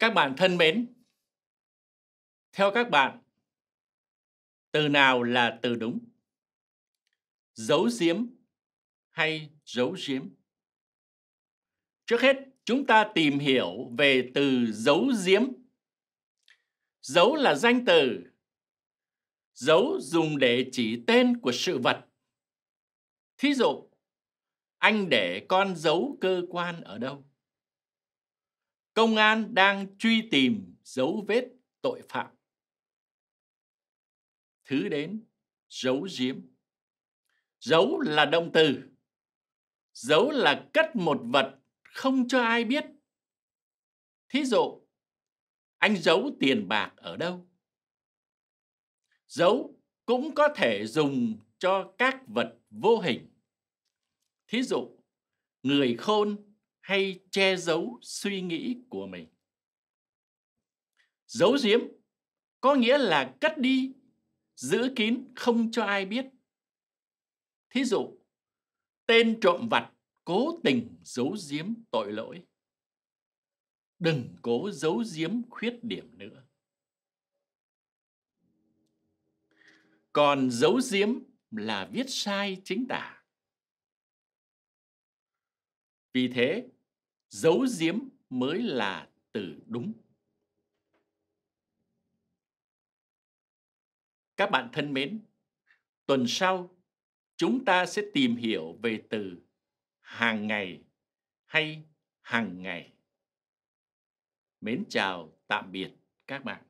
Các bạn thân mến, theo các bạn, từ nào là từ đúng? Giấu giếm hay giấu giếm? Trước hết, chúng ta tìm hiểu về từ giấu giếm. Giấu là danh từ. Giấu dùng để chỉ tên của sự vật. Thí dụ, anh để con giấu cơ quan ở đâu? công an đang truy tìm dấu vết tội phạm. Thứ đến, dấu giếm. Dấu là động từ. Dấu là cất một vật không cho ai biết. Thí dụ, anh giấu tiền bạc ở đâu? Dấu cũng có thể dùng cho các vật vô hình. Thí dụ, người khôn hay che giấu suy nghĩ của mình. Giấu giếm có nghĩa là cất đi, giữ kín không cho ai biết. Thí dụ, tên trộm vặt cố tình giấu giếm tội lỗi. Đừng cố giấu giếm khuyết điểm nữa. Còn giấu giếm là viết sai chính tả. Vì thế, giấu giếm mới là từ đúng các bạn thân mến tuần sau chúng ta sẽ tìm hiểu về từ hàng ngày hay hàng ngày mến chào tạm biệt các bạn